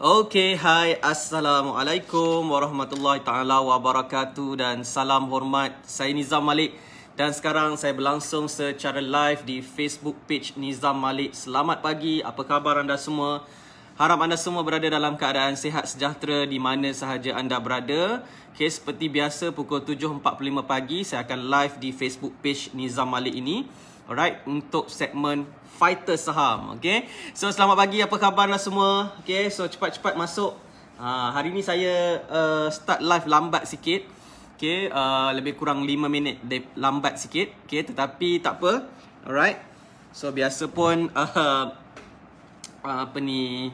Okay, Hi, Assalamualaikum warahmatullahi ta'ala wabarakatuh dan salam hormat. Saya Nizam Malik dan sekarang saya berlangsung secara live di Facebook page Nizam Malik. Selamat pagi, apa khabar anda semua? Harap anda semua berada dalam keadaan sehat sejahtera di mana sahaja anda berada. Okay, seperti biasa pukul 7.45 pagi saya akan live di Facebook page Nizam Malik ini. Alright, untuk segmen fighter saham. Okay, so selamat pagi. Apa khabar lah semua? Okay, so cepat-cepat masuk. Uh, hari ni saya uh, start live lambat sikit. Okay, uh, lebih kurang 5 minit lambat sikit. Okay, tetapi tak apa. Alright, so biasa pun uh, uh, apa ni...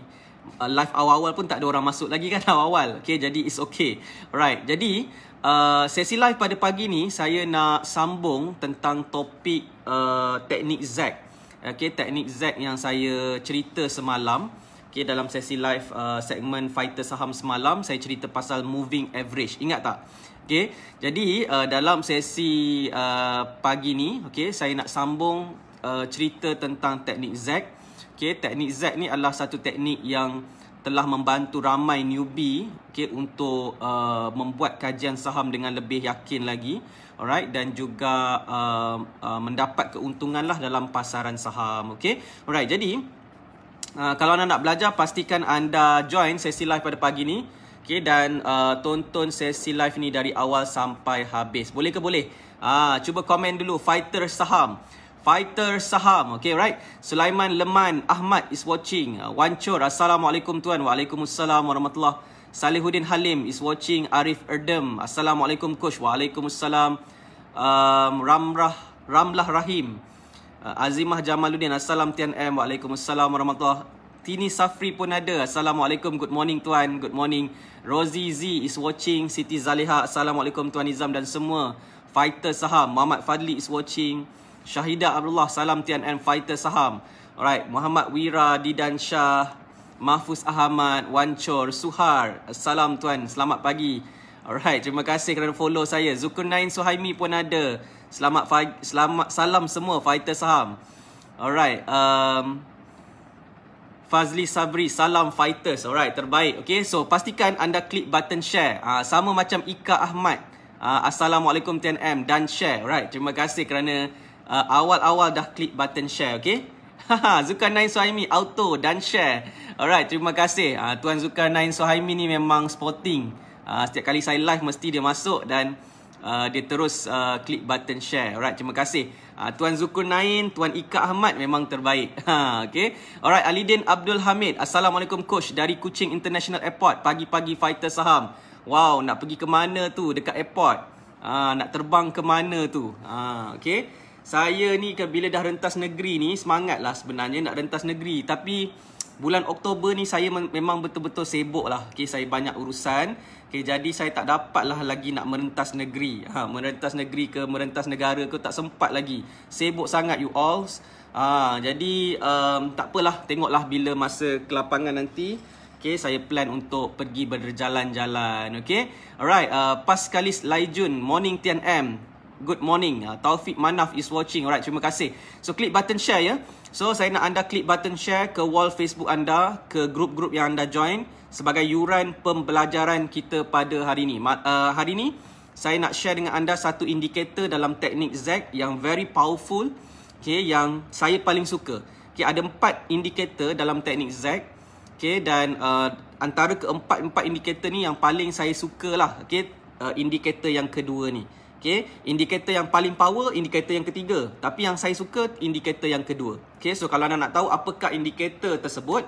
Uh, live awal-awal pun tak ada orang masuk lagi kan awal-awal Okay, jadi it's okay Alright, jadi uh, sesi live pada pagi ni Saya nak sambung tentang topik uh, teknik Zack. okay, teknik Zack yang saya cerita semalam. okay, dalam sesi live uh, segmen fighter saham semalam, saya cerita pasal moving average. Ingat tak? Okay, Jadi, uh, dalam sesi uh, pagi ni, okay, saya nak sambung uh, cerita tentang teknik Zack. Okay, teknik Zack ni adalah satu teknik yang telah membantu ramai newbie okay, untuk uh, membuat kajian saham dengan lebih yakin lagi alright dan juga uh, uh, mendapat keuntungan lah dalam pasaran saham okay alright jadi uh, kalau anda nak belajar pastikan anda join sesi live pada pagi ni okay dan uh, tonton sesi live ni dari awal sampai habis boleh ke boleh ah uh, cuba komen dulu fighter saham Fighter Saham Okay right Sulaiman Leman Ahmad is watching Wancur Assalamualaikum tuan Waalaikumsalam Warahmatullahi Salihuddin Halim is watching Arif Erdem. Assalamualaikum coach. Waalaikumsalam. Um, Ramrah Ramlah Rahim. Uh, Azimah Jamaluddin. Assalam Tian M. Waalaikumsalam warahmatullahi. Tini Safri pun ada. Assalamualaikum. Good morning tuan. Good morning. Rosie Z is watching Siti Zaliha. Assalamualaikum tuan Izam dan semua. Fighter Saham Muhammad Fadli is watching. Syahida Abdullah. Salam Tian M. Fighter Saham. Alright, Muhammad Wira Didan Shah Mahfuz Ahmad, Wan Chor, Suhar. Salam tuan, selamat pagi. Alright, terima kasih kerana follow saya. Zukunain Suhaimi pun ada. Selamat fa- selamat salam semua fighter saham. Alright, um, Fazli Sabri, salam fighters. Alright, terbaik. Okay, so pastikan anda klik button share. Uh, sama macam Ika Ahmad. Uh, Assalamualaikum TNM dan share. Alright, terima kasih kerana uh, awal-awal dah klik button share. Okay. Zukan Nain Suhaimi auto dan share. Alright, terima kasih. Uh, Tuan Zukan Nain Suhaimi ni memang sporting. Uh, setiap kali saya live mesti dia masuk dan uh, dia terus uh, klik button share. Alright, terima kasih. Uh, Tuan Zukun Nain, Tuan Ika Ahmad memang terbaik. Ha, okay. Alright, Alidin Abdul Hamid. Assalamualaikum coach dari Kuching International Airport. Pagi-pagi fighter saham. Wow, nak pergi ke mana tu dekat airport? Uh, nak terbang ke mana tu? Uh, okay saya ni kan bila dah rentas negeri ni semangat lah sebenarnya nak rentas negeri tapi bulan Oktober ni saya memang betul-betul sibuk lah okay, saya banyak urusan okay, jadi saya tak dapat lah lagi nak merentas negeri ha, merentas negeri ke merentas negara ke tak sempat lagi sibuk sangat you all ha, jadi um, tak apalah tengoklah bila masa kelapangan nanti Okay, saya plan untuk pergi berjalan-jalan. Okay, alright. Uh, Pascalis Laijun, Morning Tian M good morning. Uh, Taufik Manaf is watching. Alright, terima kasih. So, klik button share ya. So, saya nak anda klik button share ke wall Facebook anda, ke grup-grup yang anda join sebagai yuran pembelajaran kita pada hari ini. Uh, hari ini, saya nak share dengan anda satu indikator dalam teknik Z yang very powerful, okay, yang saya paling suka. Okay, ada empat indikator dalam teknik Z, Okay, dan uh, antara keempat-empat indikator ni yang paling saya sukalah. Okay, uh, indikator yang kedua ni. Okay, indikator yang paling power, indikator yang ketiga. Tapi yang saya suka, indikator yang kedua. Okay, so kalau anda nak tahu apakah indikator tersebut,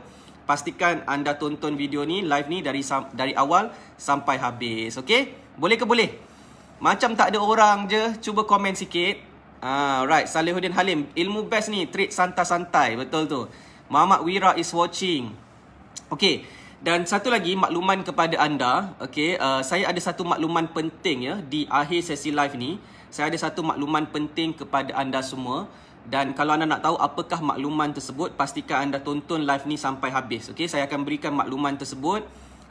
pastikan anda tonton video ni, live ni dari dari awal sampai habis. Okay, boleh ke boleh? Macam tak ada orang je, cuba komen sikit. Alright, ah, Salihuddin Halim, ilmu best ni, trade santai-santai, betul tu. Mama Wira is watching. Okay, dan satu lagi makluman kepada anda, okay, uh, saya ada satu makluman penting ya di akhir sesi live ni. Saya ada satu makluman penting kepada anda semua. Dan kalau anda nak tahu apakah makluman tersebut, pastikan anda tonton live ni sampai habis. Okay, saya akan berikan makluman tersebut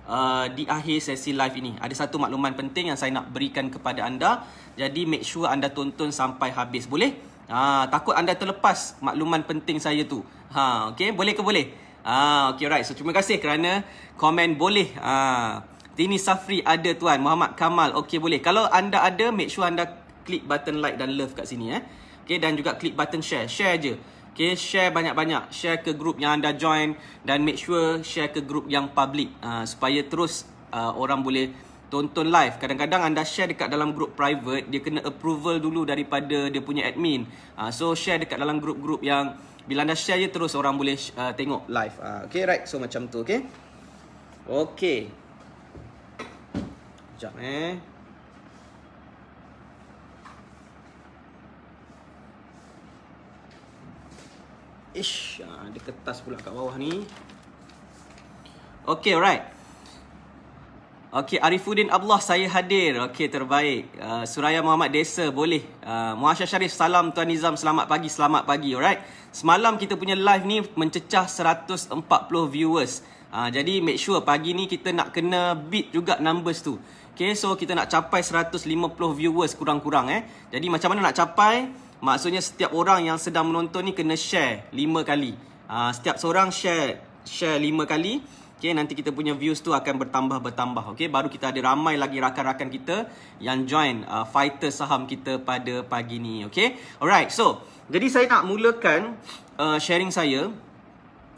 uh, di akhir sesi live ini. Ada satu makluman penting yang saya nak berikan kepada anda. Jadi make sure anda tonton sampai habis. Boleh? Ha, takut anda terlepas makluman penting saya tu. Ha, okay, boleh ke boleh? Ah, okay alright. So terima kasih kerana komen boleh. Ah, Tini Safri ada tuan. Muhammad Kamal. Okay boleh. Kalau anda ada, make sure anda klik button like dan love kat sini eh. Okay, dan juga klik button share. Share je. Okay, share banyak-banyak. Share ke grup yang anda join dan make sure share ke grup yang public. Ah supaya terus uh, orang boleh tonton live. Kadang-kadang anda share dekat dalam grup private, dia kena approval dulu daripada dia punya admin. Ah so, share dekat dalam grup-grup yang... Bila anda share je terus orang boleh uh, tengok live. Uh, okay, right. So, macam tu, okay? Okay. Sekejap, eh. Ish, ah, ada kertas pula kat bawah ni. Okay, alright. Okey, Arifuddin Abdullah, saya hadir. Okey, terbaik. Uh, Suraya Muhammad Desa, boleh. Uh, Muhasyar Sharif, salam Tuan Nizam. Selamat pagi, selamat pagi. Alright. Semalam kita punya live ni mencecah 140 viewers. Uh, jadi, make sure pagi ni kita nak kena beat juga numbers tu. Okay, so kita nak capai 150 viewers kurang-kurang eh. Jadi, macam mana nak capai? Maksudnya, setiap orang yang sedang menonton ni kena share 5 kali. Uh, setiap seorang share share 5 kali. Okay, nanti kita punya views tu akan bertambah-bertambah. Okay, baru kita ada ramai lagi rakan-rakan kita yang join uh, fighter saham kita pada pagi ni. Okay, alright. So, jadi saya nak mulakan uh, sharing saya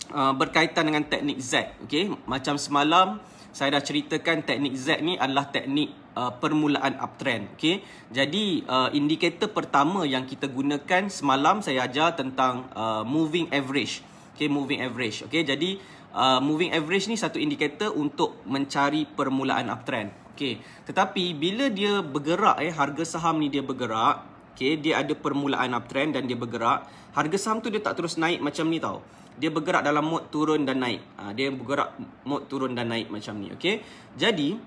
uh, berkaitan dengan teknik Z. Okay, macam semalam saya dah ceritakan teknik Z ni adalah teknik Uh, permulaan uptrend okay? Jadi uh, indikator pertama yang kita gunakan Semalam saya ajar tentang uh, moving average okay, Moving average okay? Jadi Uh, moving average ni satu indikator untuk mencari permulaan uptrend. Okey. Tetapi bila dia bergerak eh harga saham ni dia bergerak, okey, dia ada permulaan uptrend dan dia bergerak, harga saham tu dia tak terus naik macam ni tau. Dia bergerak dalam mod turun dan naik. Ha, dia bergerak mod turun dan naik macam ni, okey. Jadi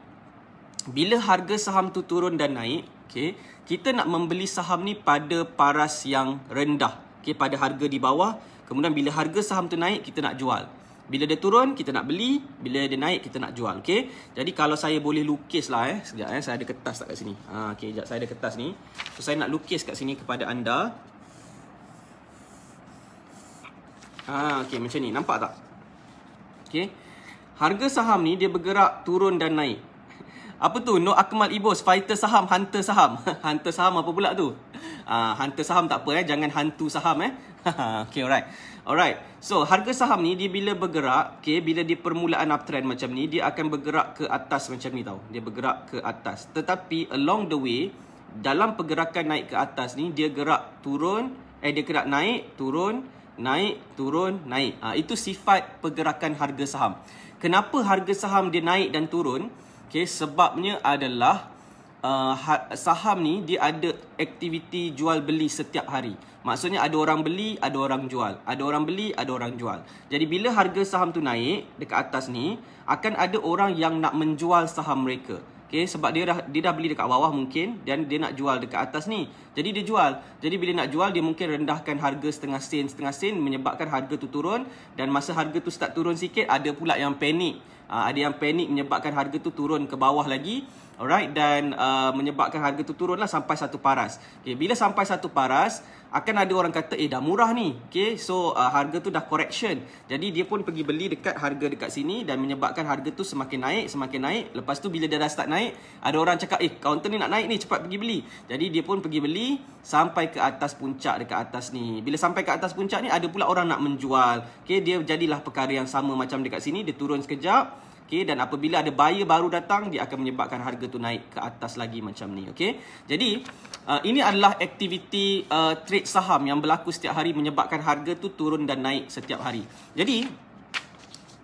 bila harga saham tu turun dan naik, okey, kita nak membeli saham ni pada paras yang rendah. Okey, pada harga di bawah, kemudian bila harga saham tu naik, kita nak jual. Bila dia turun, kita nak beli. Bila dia naik, kita nak jual. Okay? Jadi, kalau saya boleh lukis lah. Eh. Sekejap, eh. saya ada kertas tak kat sini. Ha, okay, sekejap. Saya ada kertas ni. So, saya nak lukis kat sini kepada anda. Ha, okay, macam ni. Nampak tak? Okay. Harga saham ni, dia bergerak turun dan naik. Apa tu? No Akmal Ibos, fighter saham, hunter saham. hunter saham apa pula tu? Ah, uh, hunter saham tak apa eh, jangan hantu saham eh. okay, alright. Alright. So, harga saham ni dia bila bergerak, okay, bila di permulaan uptrend macam ni, dia akan bergerak ke atas macam ni tau. Dia bergerak ke atas. Tetapi along the way, dalam pergerakan naik ke atas ni, dia gerak turun, eh dia gerak naik, turun, naik, turun, naik. uh, itu sifat pergerakan harga saham. Kenapa harga saham dia naik dan turun? Okay, sebabnya adalah uh, ha, saham ni dia ada aktiviti jual beli setiap hari. Maksudnya ada orang beli, ada orang jual. Ada orang beli, ada orang jual. Jadi bila harga saham tu naik dekat atas ni, akan ada orang yang nak menjual saham mereka. Okay, sebab dia dah dia dah beli dekat bawah mungkin dan dia nak jual dekat atas ni. Jadi dia jual. Jadi bila nak jual dia mungkin rendahkan harga setengah sen setengah sen menyebabkan harga tu turun dan masa harga tu start turun sikit ada pula yang panik. Ha, ada yang panik menyebabkan harga tu turun ke bawah lagi. Alright dan uh, menyebabkan harga tu turunlah sampai satu paras. Okay, bila sampai satu paras akan ada orang kata eh dah murah ni okay, so uh, harga tu dah correction jadi dia pun pergi beli dekat harga dekat sini dan menyebabkan harga tu semakin naik semakin naik lepas tu bila dia dah start naik ada orang cakap eh kaunter ni nak naik ni cepat pergi beli jadi dia pun pergi beli sampai ke atas puncak dekat atas ni bila sampai ke atas puncak ni ada pula orang nak menjual okay, dia jadilah perkara yang sama macam dekat sini dia turun sekejap okey dan apabila ada buyer baru datang dia akan menyebabkan harga tu naik ke atas lagi macam ni okey jadi uh, ini adalah aktiviti uh, trade saham yang berlaku setiap hari menyebabkan harga tu turun dan naik setiap hari jadi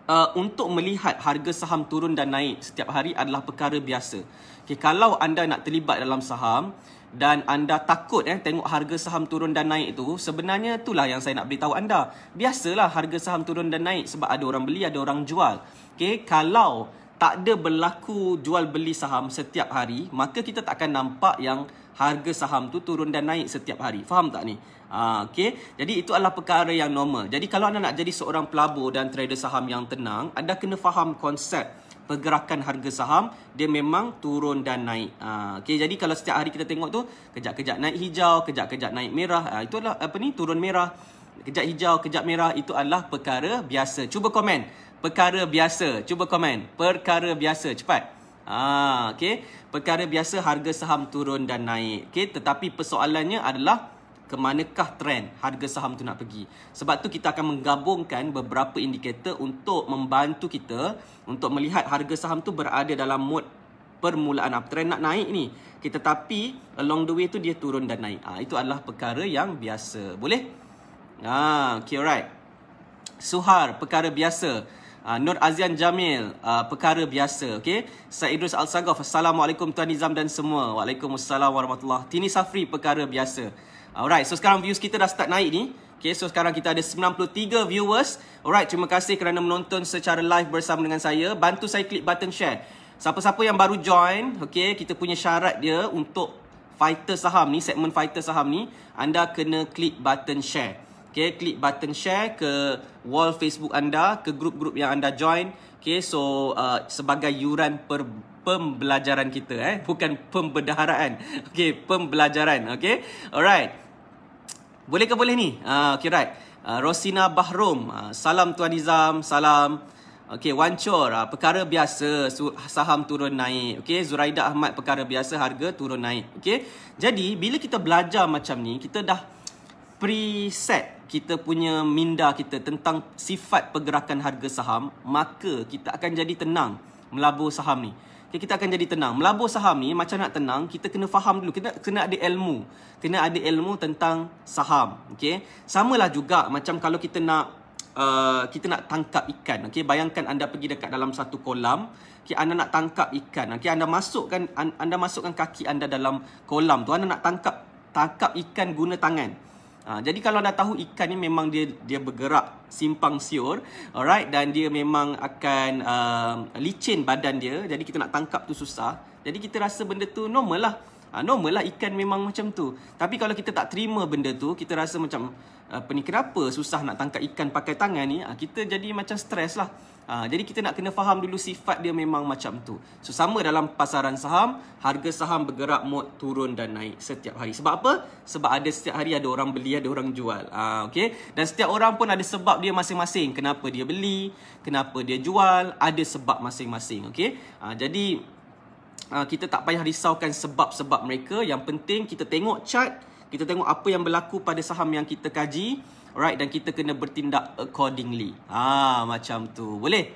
uh, untuk melihat harga saham turun dan naik setiap hari adalah perkara biasa okey kalau anda nak terlibat dalam saham dan anda takut eh tengok harga saham turun dan naik tu sebenarnya itulah yang saya nak beritahu anda biasalah harga saham turun dan naik sebab ada orang beli ada orang jual okey kalau tak ada berlaku jual beli saham setiap hari maka kita tak akan nampak yang harga saham tu turun dan naik setiap hari faham tak ni ha, ah, okey jadi itu adalah perkara yang normal jadi kalau anda nak jadi seorang pelabur dan trader saham yang tenang anda kena faham konsep pergerakan harga saham dia memang turun dan naik. Ha, ah, okay, jadi kalau setiap hari kita tengok tu kejap-kejap naik hijau, kejap-kejap naik merah, ha, itu adalah apa ni turun merah, kejap hijau, kejap merah itu adalah perkara biasa. Cuba komen perkara biasa. Cuba komen perkara biasa cepat. Ah, ha, okay, perkara biasa harga saham turun dan naik. Okay, tetapi persoalannya adalah ke manakah trend harga saham tu nak pergi. Sebab tu kita akan menggabungkan beberapa indikator untuk membantu kita untuk melihat harga saham tu berada dalam mode permulaan uptrend nak naik ni. Kita tapi along the way tu dia turun dan naik. ha, itu adalah perkara yang biasa. Boleh? Ha, okay alright. Suhar, perkara biasa. Ha, Nur Azian Jamil, ha, perkara biasa. Okay. Said Idris Al-Sagaf, Assalamualaikum Tuan Nizam dan semua. Waalaikumsalam warahmatullahi Tini Safri, perkara biasa. Alright, so sekarang views kita dah start naik ni. Okay, so sekarang kita ada 93 viewers. Alright, terima kasih kerana menonton secara live bersama dengan saya. Bantu saya klik button share. Siapa-siapa yang baru join, okay, kita punya syarat dia untuk fighter saham ni, segmen fighter saham ni, anda kena klik button share. Okay, klik button share ke wall Facebook anda, ke grup-grup yang anda join. Okay, so uh, sebagai yuran per pembelajaran kita eh bukan pembedaharaan okey pembelajaran okey alright boleh ke boleh ni uh, okey right uh, Rosina Bahrom uh, ah, salam tuan Nizam salam Okey, wancor. uh, perkara biasa saham turun naik. Okey, Zuraida Ahmad perkara biasa harga turun naik. Okey. Jadi, bila kita belajar macam ni, kita dah preset kita punya minda kita tentang sifat pergerakan harga saham, maka kita akan jadi tenang melabur saham ni okay, kita akan jadi tenang. Melabur saham ni macam nak tenang, kita kena faham dulu. Kita kena ada ilmu. Kena ada ilmu tentang saham. Okay? lah juga macam kalau kita nak uh, kita nak tangkap ikan. Okay? Bayangkan anda pergi dekat dalam satu kolam. Okay, anda nak tangkap ikan. Okay? Anda masukkan anda masukkan kaki anda dalam kolam tu. Anda nak tangkap tangkap ikan guna tangan. Ha, jadi kalau anda tahu ikan ni memang dia dia bergerak simpang siur, alright dan dia memang akan uh, licin badan dia. Jadi kita nak tangkap tu susah. Jadi kita rasa benda tu normal lah. Ha, normal lah ikan memang macam tu. Tapi kalau kita tak terima benda tu, kita rasa macam uh, apa ni kenapa susah nak tangkap ikan pakai tangan ni? Ha, kita jadi macam stres lah. Ha, jadi kita nak kena faham dulu sifat dia memang macam tu. So sama dalam pasaran saham, harga saham bergerak mod turun dan naik setiap hari. Sebab apa? Sebab ada setiap hari ada orang beli, ada orang jual. Ha, okay? Dan setiap orang pun ada sebab dia masing-masing. Kenapa dia beli, kenapa dia jual, ada sebab masing-masing. Okay? Ha, jadi ha, kita tak payah risaukan sebab-sebab mereka. Yang penting kita tengok chart kita tengok apa yang berlaku pada saham yang kita kaji alright, dan kita kena bertindak accordingly Ah, macam tu boleh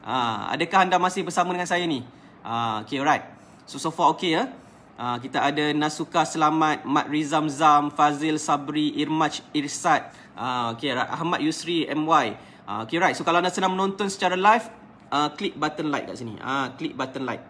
Ah, adakah anda masih bersama dengan saya ni Ah, ha, okey alright so so far okey ya eh? ha, kita ada Nasuka Selamat Mat Rizam Zam Fazil Sabri Irmaj Irsad ah okey right. Ahmad Yusri MY Ah, okey right so kalau anda sedang menonton secara live klik button like kat sini Ah, klik button like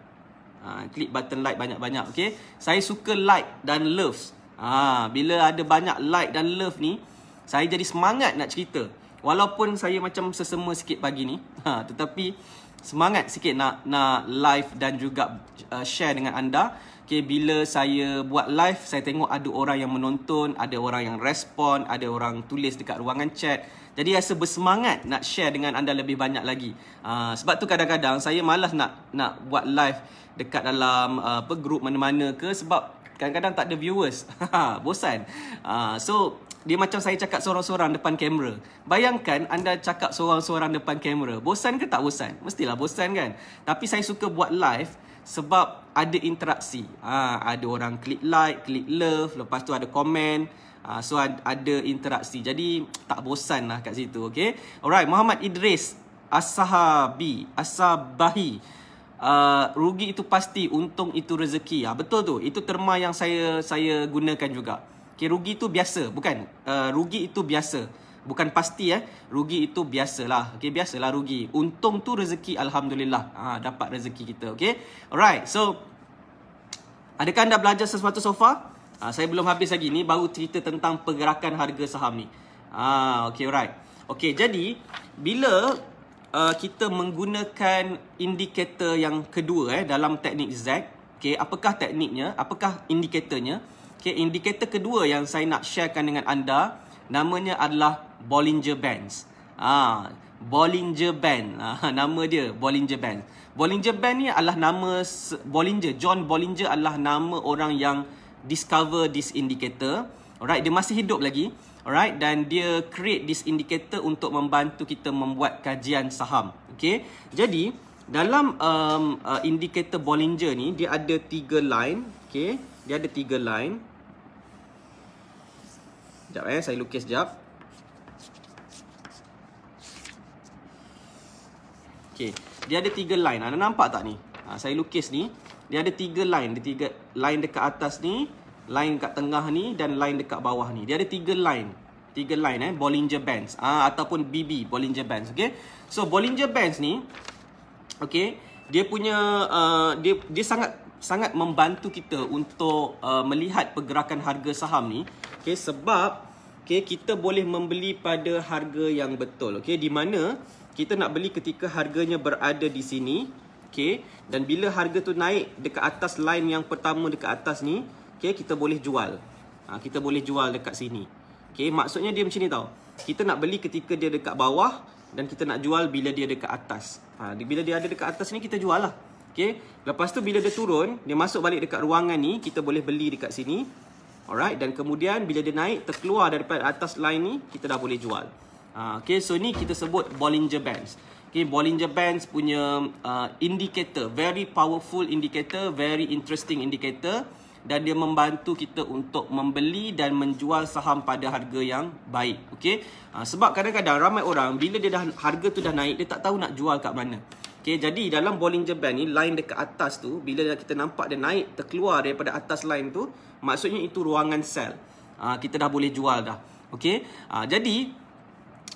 klik button like banyak-banyak Okay, saya suka like dan loves. Ha, bila ada banyak like dan love ni, saya jadi semangat nak cerita. Walaupun saya macam sesema sikit pagi ni, ha, tetapi semangat sikit nak nak live dan juga uh, share dengan anda. Okay, bila saya buat live, saya tengok ada orang yang menonton, ada orang yang respon, ada orang tulis dekat ruangan chat. Jadi rasa bersemangat nak share dengan anda lebih banyak lagi. Uh, sebab tu kadang-kadang saya malas nak nak buat live dekat dalam uh, apa grup mana-mana ke sebab kadang-kadang tak ada viewers. Ha, bosan. Uh, so dia macam saya cakap seorang-seorang depan kamera. Bayangkan anda cakap seorang-seorang depan kamera. Bosan ke tak bosan? Mestilah bosan kan. Tapi saya suka buat live sebab ada interaksi. Uh, ada orang klik like, klik love, lepas tu ada komen. Uh, so ada interaksi. Jadi tak bosan lah kat situ, Okay. Alright, Muhammad Idris Asahabi, Asabahi uh, rugi itu pasti untung itu rezeki ah betul tu itu terma yang saya saya gunakan juga okey rugi itu biasa bukan uh, rugi itu biasa bukan pasti eh rugi itu biasalah okey biasalah rugi untung tu rezeki alhamdulillah ha, dapat rezeki kita Okay. alright so adakah anda belajar sesuatu so far ha, saya belum habis lagi ni baru cerita tentang pergerakan harga saham ni ha okay. alright Okay. jadi bila uh, kita menggunakan indikator yang kedua eh dalam teknik Zag. Okay, apakah tekniknya? Apakah indikatornya? Okay, indikator kedua yang saya nak sharekan dengan anda namanya adalah Bollinger Bands. Ah, Bollinger Band. Ah, nama dia Bollinger Band. Bollinger Band ni adalah nama Bollinger, John Bollinger adalah nama orang yang discover this indicator. Alright, dia masih hidup lagi. Alright dan dia create this indicator untuk membantu kita membuat kajian saham. Okay, Jadi dalam um, uh, indicator Bollinger ni dia ada tiga line, Okay, Dia ada tiga line. Jap eh saya lukis jap. Okay, Dia ada tiga line. Anda nampak tak ni? Ha, saya lukis ni. Dia ada tiga line. Dia tiga line dekat atas ni line kat tengah ni dan line dekat bawah ni. Dia ada tiga line. Tiga line eh Bollinger Bands ah ataupun BB Bollinger Bands, Okay, So Bollinger Bands ni okay, dia punya uh, dia dia sangat sangat membantu kita untuk uh, melihat pergerakan harga saham ni, okey sebab okey kita boleh membeli pada harga yang betul, okey di mana kita nak beli ketika harganya berada di sini. Okay. Dan bila harga tu naik dekat atas line yang pertama dekat atas ni okay, kita boleh jual. Ha, kita boleh jual dekat sini. Okay, maksudnya dia macam ni tau. Kita nak beli ketika dia dekat bawah dan kita nak jual bila dia dekat atas. Ha, bila dia ada dekat atas ni, kita jual lah. Okay, lepas tu bila dia turun, dia masuk balik dekat ruangan ni, kita boleh beli dekat sini. Alright, dan kemudian bila dia naik, terkeluar daripada atas line ni, kita dah boleh jual. Ha, okay, so ni kita sebut Bollinger Bands. Okay, Bollinger Bands punya uh, indicator, very powerful indicator, very interesting indicator dan dia membantu kita untuk membeli dan menjual saham pada harga yang baik. Okey. Ha, sebab kadang-kadang ramai orang bila dia dah harga tu dah naik dia tak tahu nak jual kat mana. Okey, jadi dalam Bollinger Band ni line dekat atas tu bila kita nampak dia naik terkeluar daripada atas line tu, maksudnya itu ruangan sell. Ha, kita dah boleh jual dah. Okey. Ha, jadi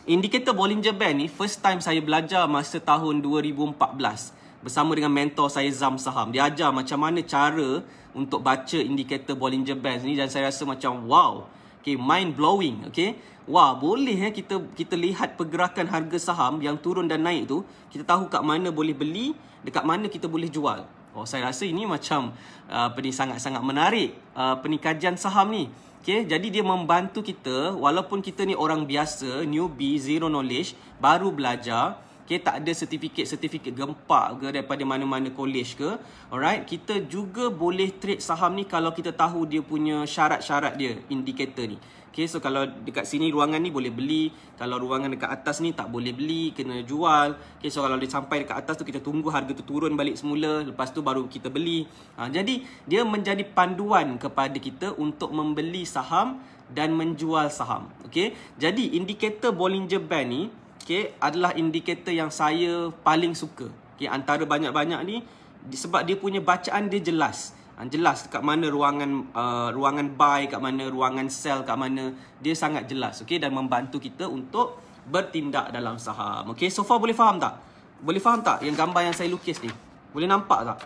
indikator Bollinger Band ni first time saya belajar masa tahun 2014 bersama dengan mentor saya Zam Saham. Dia ajar macam mana cara untuk baca indikator Bollinger Bands ni dan saya rasa macam wow. Okay, mind blowing. Okay. Wah, boleh ya kita kita lihat pergerakan harga saham yang turun dan naik tu. Kita tahu kat mana boleh beli, dekat mana kita boleh jual. Oh, saya rasa ini macam uh, apa sangat-sangat menarik apa uh, ni saham ni. Okay, jadi dia membantu kita walaupun kita ni orang biasa, newbie, zero knowledge, baru belajar. Okay, tak ada sertifikat-sertifikat gempak ke daripada mana-mana college ke. Alright, kita juga boleh trade saham ni kalau kita tahu dia punya syarat-syarat dia, indikator ni. Okay, so kalau dekat sini ruangan ni boleh beli. Kalau ruangan dekat atas ni tak boleh beli, kena jual. Okay, so kalau dia sampai dekat atas tu kita tunggu harga tu turun balik semula. Lepas tu baru kita beli. Ha, jadi, dia menjadi panduan kepada kita untuk membeli saham dan menjual saham. Okay, jadi indikator Bollinger Band ni okay, adalah indikator yang saya paling suka. Okay, antara banyak-banyak ni sebab dia punya bacaan dia jelas. Ha, jelas dekat mana ruangan uh, ruangan buy, kat mana ruangan sell, kat mana dia sangat jelas. Okay, dan membantu kita untuk bertindak dalam saham. Okay, so far boleh faham tak? Boleh faham tak yang gambar yang saya lukis ni? Boleh nampak tak?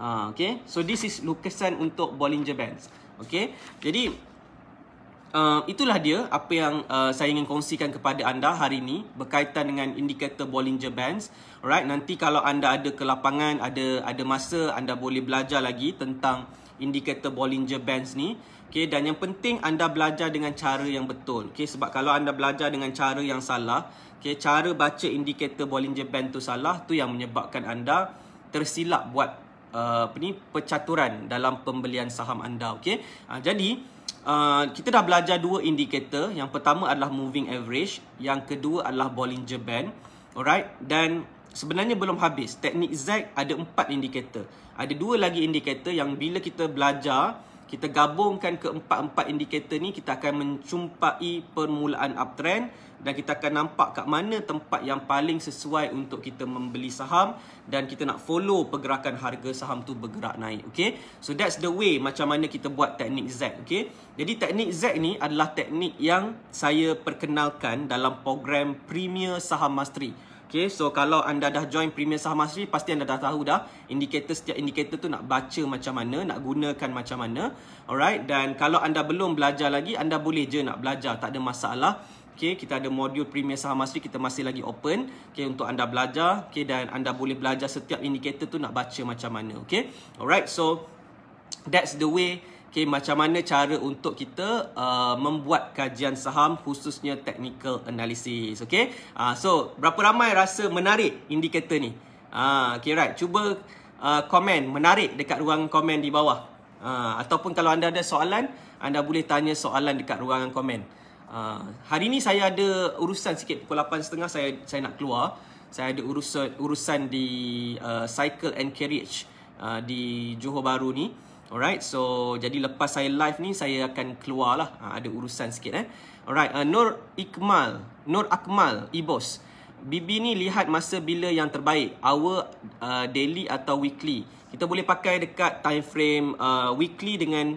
Uh, ha, okay, so this is lukisan untuk Bollinger Bands. Okay, jadi Eh, itulah dia apa yang uh, saya ingin kongsikan kepada anda hari ini berkaitan dengan indikator Bollinger Bands. Alright, nanti kalau anda ada ke lapangan, ada ada masa anda boleh belajar lagi tentang indikator Bollinger Bands ni. Okay, dan yang penting anda belajar dengan cara yang betul. Okay, sebab kalau anda belajar dengan cara yang salah, okay, cara baca indikator Bollinger Band tu salah, tu yang menyebabkan anda tersilap buat uh, apa ni, pecaturan dalam pembelian saham anda. Okay, uh, jadi uh, kita dah belajar dua indikator. Yang pertama adalah moving average, yang kedua adalah Bollinger Band. Alright, dan sebenarnya belum habis. Teknik Z. ada empat indikator. Ada dua lagi indikator yang bila kita belajar, kita gabungkan keempat-empat indikator ni kita akan mencumpai permulaan uptrend dan kita akan nampak kat mana tempat yang paling sesuai untuk kita membeli saham dan kita nak follow pergerakan harga saham tu bergerak naik Okay, so that's the way macam mana kita buat teknik Z Okay, jadi teknik Z ni adalah teknik yang saya perkenalkan dalam program Premier Saham Mastery Okay, so kalau anda dah join Premier Saham Masri, pasti anda dah tahu dah indikator setiap indikator tu nak baca macam mana, nak gunakan macam mana. Alright, dan kalau anda belum belajar lagi, anda boleh je nak belajar, tak ada masalah. Okay, kita ada modul Premier Saham Masri, kita masih lagi open okay, untuk anda belajar. Okay, dan anda boleh belajar setiap indikator tu nak baca macam mana. Okay, alright, so that's the way Okay, macam mana cara untuk kita uh, membuat kajian saham khususnya technical analysis. Okay, uh, so berapa ramai rasa menarik indikator ni? Uh, okay, right. Cuba uh, komen menarik dekat ruang komen di bawah. Uh, ataupun kalau anda ada soalan, anda boleh tanya soalan dekat ruangan komen. Uh, hari ni saya ada urusan sikit pukul 8.30 saya, saya nak keluar. Saya ada urusan, urusan di uh, cycle and carriage uh, di Johor Bahru ni. Alright, so jadi lepas saya live ni saya akan keluar lah. Ha, ah, ada urusan sikit eh. Alright, uh, Nur Ikmal, Nur Akmal, Ibos. Bibi ni lihat masa bila yang terbaik, hour uh, daily atau weekly. Kita boleh pakai dekat time frame uh, weekly dengan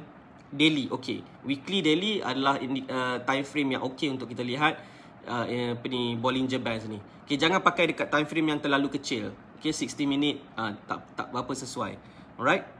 daily. Okay, weekly daily adalah uh, time frame yang okay untuk kita lihat uh, apa ni Bollinger Bands ni. Okay, jangan pakai dekat time frame yang terlalu kecil. Okay, 60 minit uh, tak tak apa sesuai. Alright.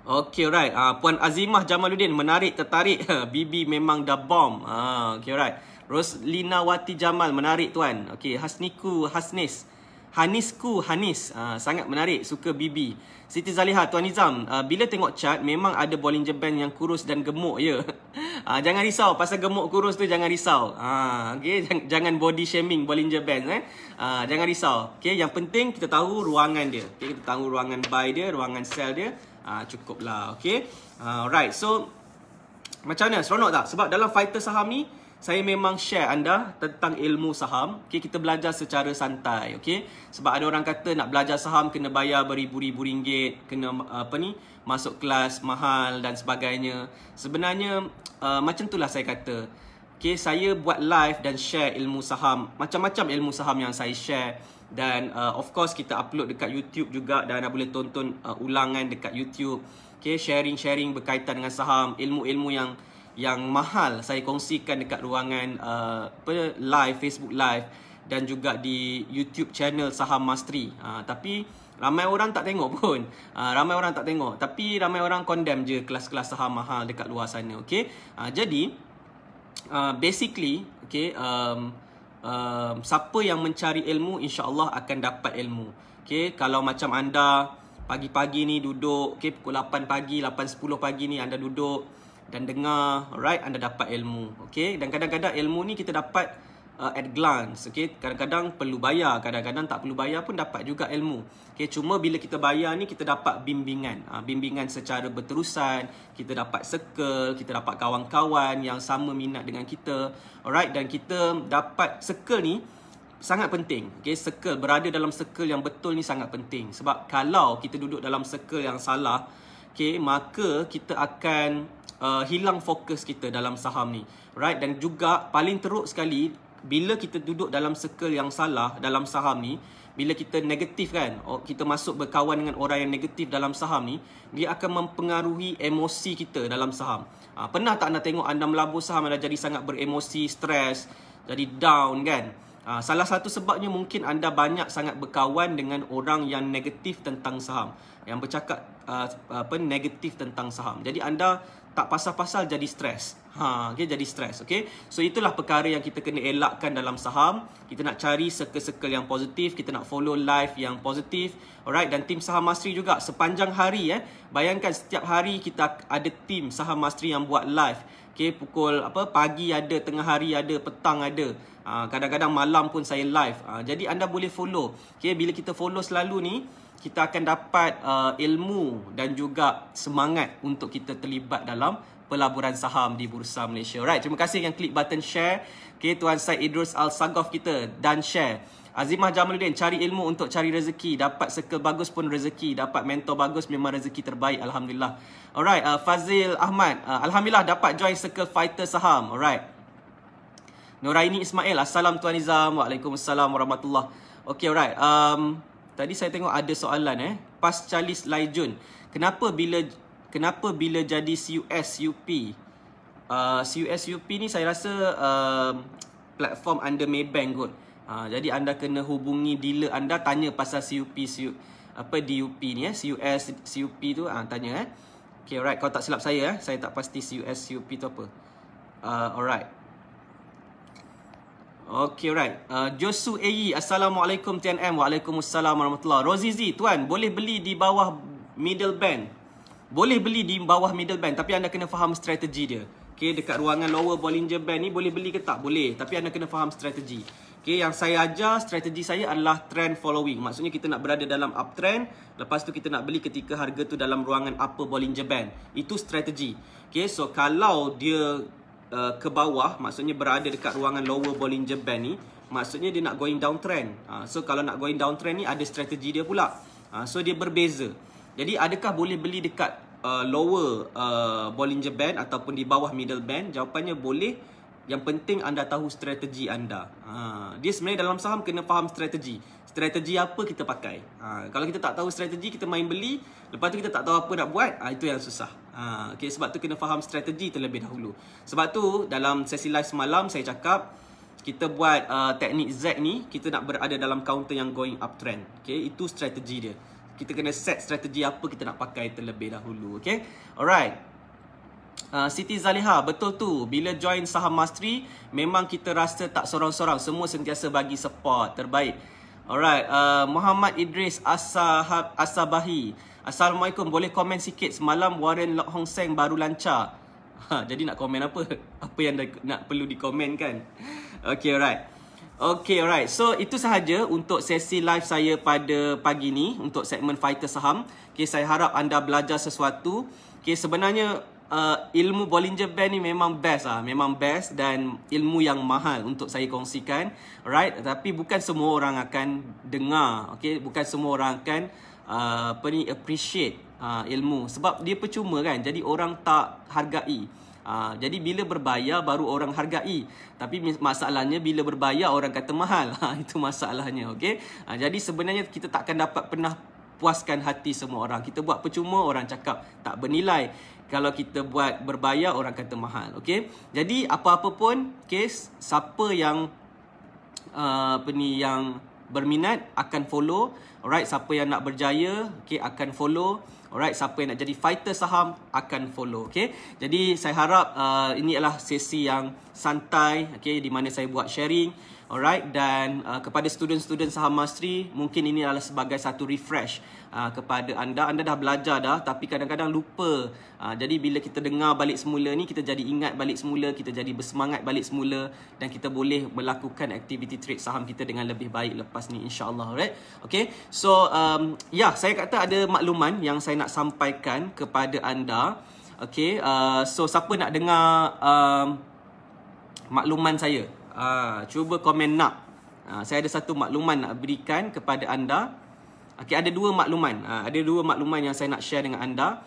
Okay right, uh, ah, Puan Azimah Jamaluddin menarik tertarik Bibi memang dah bomb uh, Okay right, Roslina Wati Jamal menarik tuan Okay, Hasniku Hasnis Hanisku Hanis, uh, sangat menarik, suka Bibi Siti Zaliha, Tuan Nizam, uh, bila tengok chat memang ada Bollinger Band yang kurus dan gemuk ya yeah. uh, Jangan risau, pasal gemuk kurus tu jangan risau uh, okay. Jangan body shaming Bollinger Band eh. uh, Jangan risau, okay. yang penting kita tahu ruangan dia okay. Kita tahu ruangan buy dia, ruangan sell dia uh, ah, cukup lah okay alright ah, so macam mana seronok tak sebab dalam fighter saham ni saya memang share anda tentang ilmu saham okay, Kita belajar secara santai okay? Sebab ada orang kata nak belajar saham Kena bayar beribu-ribu ringgit Kena apa ni masuk kelas mahal dan sebagainya Sebenarnya uh, macam itulah saya kata okay, Saya buat live dan share ilmu saham Macam-macam ilmu saham yang saya share dan uh, of course kita upload dekat YouTube juga dan anda boleh tonton uh, ulangan dekat YouTube. Okay, sharing-sharing berkaitan dengan saham, ilmu-ilmu yang yang mahal saya kongsikan dekat ruangan uh, live Facebook live dan juga di YouTube channel Saham Mastery. Uh, tapi ramai orang tak tengok pun. Uh, ramai orang tak tengok. Tapi ramai orang condemn je kelas-kelas saham mahal dekat luar sana, okey. Uh, jadi uh, basically, okay. um, um, siapa yang mencari ilmu insyaallah akan dapat ilmu Okay, kalau macam anda pagi-pagi ni duduk okay pukul 8 pagi 8-10 pagi ni anda duduk dan dengar right anda dapat ilmu Okay, dan kadang-kadang ilmu ni kita dapat uh, at glance okay. kadang-kadang perlu bayar kadang-kadang tak perlu bayar pun dapat juga ilmu Okay, cuma bila kita bayar ni kita dapat bimbingan uh, bimbingan secara berterusan kita dapat circle kita dapat kawan-kawan yang sama minat dengan kita alright dan kita dapat circle ni sangat penting Okay, circle berada dalam circle yang betul ni sangat penting sebab kalau kita duduk dalam circle yang salah okay, maka kita akan Uh, hilang fokus kita dalam saham ni right dan juga paling teruk sekali bila kita duduk dalam circle yang salah dalam saham ni bila kita negatif kan kita masuk berkawan dengan orang yang negatif dalam saham ni dia akan mempengaruhi emosi kita dalam saham ha, pernah tak anda tengok anda melabur saham anda jadi sangat beremosi stres jadi down kan ha, salah satu sebabnya mungkin anda banyak sangat berkawan dengan orang yang negatif tentang saham yang bercakap uh, apa negatif tentang saham jadi anda tak pasal-pasal jadi stres. Ha, okay, jadi stres. Okay? So, itulah perkara yang kita kena elakkan dalam saham. Kita nak cari circle-circle yang positif. Kita nak follow live yang positif. Alright, dan tim saham mastery juga sepanjang hari. Eh, bayangkan setiap hari kita ada tim saham mastery yang buat live. Okay, pukul apa pagi ada, tengah hari ada, petang ada. Ha, kadang-kadang malam pun saya live. Ha, jadi anda boleh follow. Okay, bila kita follow selalu ni, kita akan dapat uh, ilmu dan juga semangat untuk kita terlibat dalam pelaburan saham di Bursa Malaysia. Alright, terima kasih yang klik button share. Okay, Tuan Syed Idrus al Sagof kita dan share. Azimah Jamaluddin, cari ilmu untuk cari rezeki. Dapat circle bagus pun rezeki. Dapat mentor bagus memang rezeki terbaik. Alhamdulillah. Alright, uh, Fazil Ahmad. Uh, Alhamdulillah dapat join circle fighter saham. Alright. Nuraini Ismail. Assalamualaikum Tuan Nizam. Waalaikumsalam warahmatullahi Okay, alright. Um, tadi saya tengok ada soalan eh Pascalis Laijun kenapa bila kenapa bila jadi CUS UP uh, CUS UP ni saya rasa uh, platform under Maybank kot uh, jadi anda kena hubungi dealer anda tanya pasal CUP CU, apa DUP ni eh CUS CUP tu uh, tanya eh Okay, alright. Kalau tak silap saya, eh. saya tak pasti CUS, CUP tu apa. Uh, alright. Okay, right. Uh, Josu AE, Assalamualaikum TNM. Waalaikumsalam warahmatullahi wabarakatuh. Rozizi, tuan, boleh beli di bawah middle band? Boleh beli di bawah middle band tapi anda kena faham strategi dia. Okay, dekat ruangan lower Bollinger Band ni boleh beli ke tak? Boleh. Tapi anda kena faham strategi. Okay, yang saya ajar, strategi saya adalah trend following. Maksudnya kita nak berada dalam uptrend. Lepas tu kita nak beli ketika harga tu dalam ruangan upper Bollinger Band. Itu strategi. Okay, so kalau dia uh, ke bawah maksudnya berada dekat ruangan lower Bollinger Band ni maksudnya dia nak going downtrend uh, ha, so kalau nak going downtrend ni ada strategi dia pula uh, so dia berbeza jadi adakah boleh beli dekat uh, lower uh, Bollinger Band ataupun di bawah middle band jawapannya boleh yang penting anda tahu strategi anda uh, dia sebenarnya dalam saham kena faham strategi strategi apa kita pakai uh, kalau kita tak tahu strategi kita main beli lepas tu kita tak tahu apa nak buat uh, itu yang susah Ha, okay, sebab tu kena faham strategi terlebih dahulu. Sebab tu dalam sesi live semalam saya cakap kita buat uh, teknik Z ni kita nak berada dalam counter yang going uptrend. Okay, itu strategi dia. Kita kena set strategi apa kita nak pakai terlebih dahulu. Okay, alright. Uh, Siti Zaliha, betul tu. Bila join saham Mastery, memang kita rasa tak sorang-sorang. Semua sentiasa bagi support. Terbaik. Alright. Uh, Muhammad Idris Asahab Asabahi. Assalamualaikum, boleh komen sikit semalam Warren Lok Hong Seng baru lancar. Ha, jadi nak komen apa? Apa yang nak perlu dikomen kan? Okay, alright. Okay, alright. So, itu sahaja untuk sesi live saya pada pagi ni untuk segmen Fighter Saham. Okay, saya harap anda belajar sesuatu. Okay, sebenarnya uh, ilmu Bollinger Band ni memang best lah. Memang best dan ilmu yang mahal untuk saya kongsikan. Alright, tapi bukan semua orang akan dengar. Okay, bukan semua orang akan uh, apa ni appreciate uh, ilmu sebab dia percuma kan jadi orang tak hargai Uh, jadi bila berbayar baru orang hargai tapi masalahnya bila berbayar orang kata mahal ha, itu masalahnya okey uh, jadi sebenarnya kita takkan dapat pernah puaskan hati semua orang kita buat percuma orang cakap tak bernilai kalau kita buat berbayar orang kata mahal okey jadi apa-apa pun kes siapa yang uh, apa ni yang berminat akan follow Alright, siapa yang nak berjaya, okay, akan follow. Alright, siapa yang nak jadi fighter saham, akan follow. Okay, jadi saya harap uh, ini adalah sesi yang santai, okay, di mana saya buat sharing. Alright, dan uh, kepada student-student saham mastery, mungkin ini adalah sebagai satu refresh. Ah, kepada anda anda dah belajar dah tapi kadang-kadang lupa uh, jadi bila kita dengar balik semula ni kita jadi ingat balik semula kita jadi bersemangat balik semula dan kita boleh melakukan aktiviti trade saham kita dengan lebih baik lepas ni insyaallah right Okay, so um, ya yeah, saya kata ada makluman yang saya nak sampaikan kepada anda Okay, uh, so siapa nak dengar um, makluman saya uh, cuba komen nak uh, saya ada satu makluman nak berikan kepada anda Okey, ada dua makluman. Uh, ada dua makluman yang saya nak share dengan anda.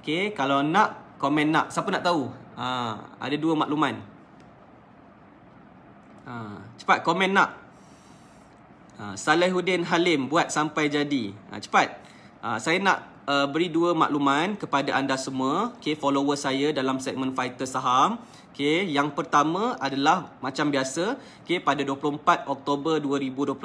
Okey, kalau nak, komen nak. Siapa nak tahu? Uh, ada dua makluman. Uh, cepat, komen nak. Uh, Salehuddin Halim buat sampai jadi. Uh, cepat. Uh, saya nak uh, beri dua makluman kepada anda semua. Okey, follower saya dalam segmen Fighter Saham. Okay, yang pertama adalah macam biasa. Okay, pada 24 Oktober 2021,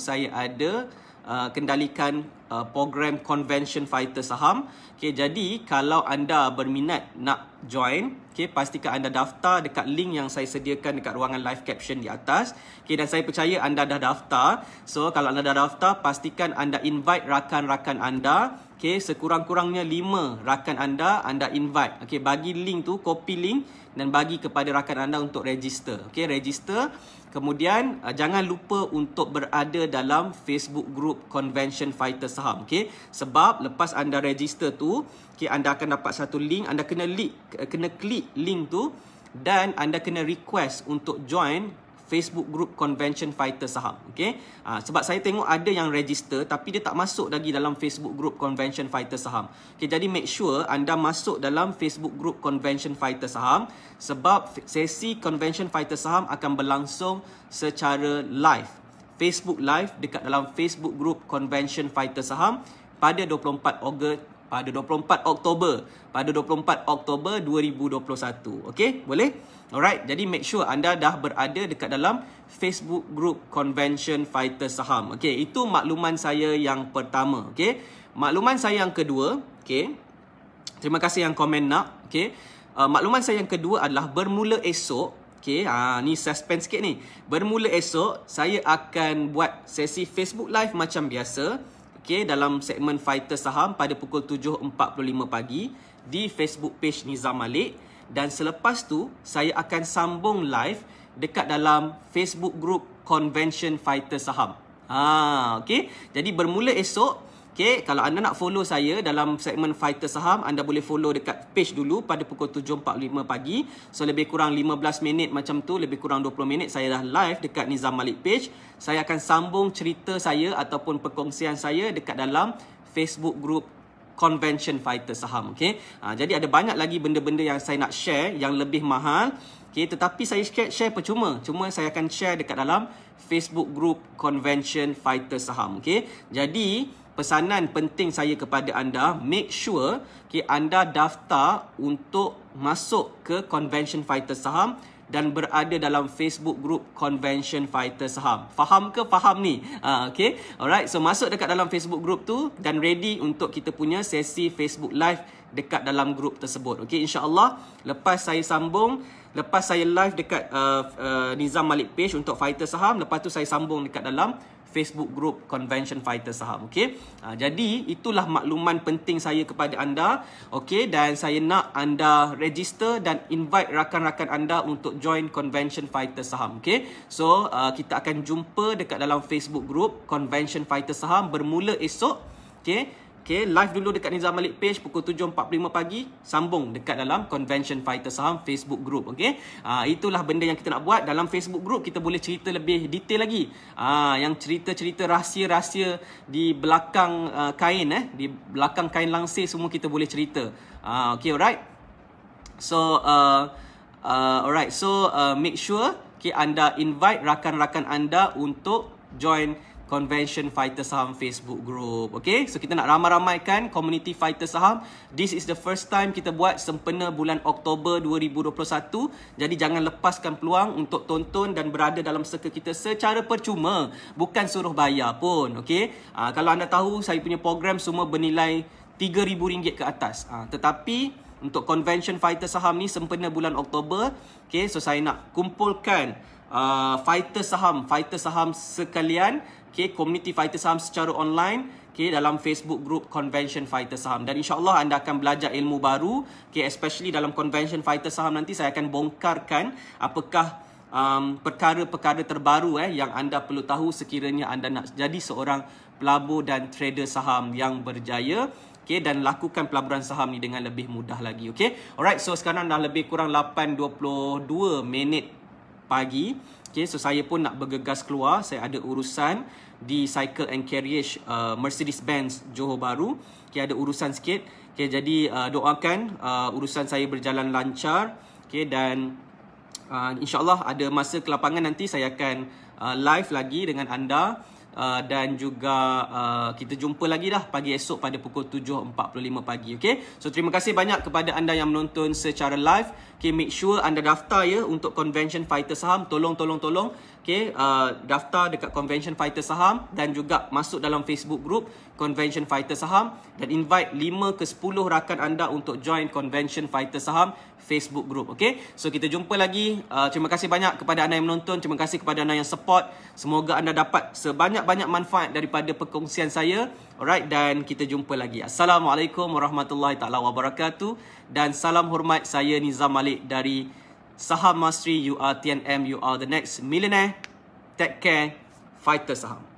saya ada... Uh, kendalikan uh, program convention fighter saham. Okay, jadi kalau anda berminat nak join, okay, pastikan anda daftar dekat link yang saya sediakan dekat ruangan live caption di atas. Okay, dan saya percaya anda dah daftar. So kalau anda dah daftar, pastikan anda invite rakan-rakan anda Okay, sekurang-kurangnya 5 rakan anda, anda invite. Okay, bagi link tu, copy link dan bagi kepada rakan anda untuk register. Okay, register. Kemudian, uh, jangan lupa untuk berada dalam Facebook group Convention Fighter Saham. Okay, sebab lepas anda register tu, okay, anda akan dapat satu link. Anda kena, link, kena klik link tu dan anda kena request untuk join Facebook group convention fighter saham okay? ha, ah, Sebab saya tengok ada yang register Tapi dia tak masuk lagi dalam Facebook group convention fighter saham okay, Jadi make sure anda masuk dalam Facebook group convention fighter saham Sebab sesi convention fighter saham akan berlangsung secara live Facebook live dekat dalam Facebook group convention fighter saham Pada 24 Ogos pada 24 Oktober pada 24 Oktober 2021 okay, boleh alright jadi make sure anda dah berada dekat dalam Facebook group convention fighter saham Okay, itu makluman saya yang pertama Okay, makluman saya yang kedua Okay, terima kasih yang komen nak Okay, uh, makluman saya yang kedua adalah bermula esok Okay, ha, ah, ni suspense sikit ni. Bermula esok, saya akan buat sesi Facebook Live macam biasa okay, dalam segmen Fighter Saham pada pukul 7.45 pagi di Facebook page Nizam Malik. Dan selepas tu, saya akan sambung live dekat dalam Facebook group Convention Fighter Saham. Ah, ha, okay. Jadi bermula esok, Okay, kalau anda nak follow saya dalam segmen fighter saham, anda boleh follow dekat page dulu pada pukul 7.45 pagi. So, lebih kurang 15 minit macam tu, lebih kurang 20 minit saya dah live dekat Nizam Malik page. Saya akan sambung cerita saya ataupun perkongsian saya dekat dalam Facebook group Convention Fighter Saham. Okay? Ha, jadi, ada banyak lagi benda-benda yang saya nak share yang lebih mahal. Okay, tetapi saya share, share percuma. Cuma saya akan share dekat dalam Facebook group Convention Fighter Saham. Okay? Jadi, pesanan penting saya kepada anda make sure ke okay, anda daftar untuk masuk ke convention fighter saham dan berada dalam Facebook group Convention Fighter Saham. Faham ke? Faham ni. Ha, okay. Alright. So, masuk dekat dalam Facebook group tu. Dan ready untuk kita punya sesi Facebook live dekat dalam group tersebut. Okay. InsyaAllah. Lepas saya sambung. Lepas saya live dekat uh, uh, Nizam Malik page untuk Fighter Saham. Lepas tu saya sambung dekat dalam Facebook group Convention Fighter Saham. Okay? Ha, jadi, itulah makluman penting saya kepada anda. Okay? Dan saya nak anda register dan invite rakan-rakan anda untuk join Convention Fighter Saham. Okay? So, uh, kita akan jumpa dekat dalam Facebook group Convention Fighter Saham bermula esok. Okay? Okay, live dulu dekat Nizam Malik page pukul 7.45 pagi. Sambung dekat dalam Convention Fighter Saham Facebook Group. Okay, uh, ah, itulah benda yang kita nak buat. Dalam Facebook Group, kita boleh cerita lebih detail lagi. Uh, yang cerita-cerita rahsia-rahsia di belakang uh, kain. eh Di belakang kain langsir semua kita boleh cerita. Uh, okay, alright. So, uh, uh, alright. So, uh, make sure okay, anda invite rakan-rakan anda untuk join convention fighter saham Facebook group. Okay, so kita nak ramai-ramaikan community fighter saham. This is the first time kita buat sempena bulan Oktober 2021. Jadi jangan lepaskan peluang untuk tonton dan berada dalam circle kita secara percuma. Bukan suruh bayar pun. Okay, uh, kalau anda tahu saya punya program semua bernilai RM3,000 ke atas. Uh, tetapi untuk convention fighter saham ni sempena bulan Oktober. Okay, so saya nak kumpulkan uh, fighter saham, fighter saham sekalian okay, community fighter saham secara online okay, dalam Facebook group convention fighter saham. Dan insyaAllah anda akan belajar ilmu baru, okay, especially dalam convention fighter saham nanti saya akan bongkarkan apakah um, perkara-perkara terbaru eh, yang anda perlu tahu sekiranya anda nak jadi seorang pelabur dan trader saham yang berjaya. Okay, dan lakukan pelaburan saham ni dengan lebih mudah lagi. Okay? Alright, so sekarang dah lebih kurang 8.22 minit pagi. Okay, so saya pun nak bergegas keluar. Saya ada urusan di Cycle and Carriage uh, Mercedes-Benz Johor Bahru. Okay, ada urusan sikit. Okay, jadi uh, doakan uh, urusan saya berjalan lancar. Okay, dan uh, insyaAllah ada masa ke lapangan nanti saya akan uh, live lagi dengan anda. Ah, dan juga uh, kita jumpa lagi dah pagi esok pada pukul 7.45 pagi okay? so terima kasih banyak kepada anda yang menonton secara live okay, make sure anda daftar ya untuk convention fighter saham tolong tolong tolong okay, uh, ah, daftar dekat convention fighter saham dan juga masuk dalam facebook group convention fighter saham dan invite 5 ke 10 rakan anda untuk join convention fighter saham Facebook group okay? so kita jumpa lagi uh, terima kasih banyak kepada anda yang menonton terima kasih kepada anda yang support semoga anda dapat sebanyak-banyak manfaat daripada perkongsian saya alright dan kita jumpa lagi assalamualaikum warahmatullahi taala wabarakatuh dan salam hormat saya Nizam Malik dari Saham Mastery you are TNM you are the next millionaire take care fighter saham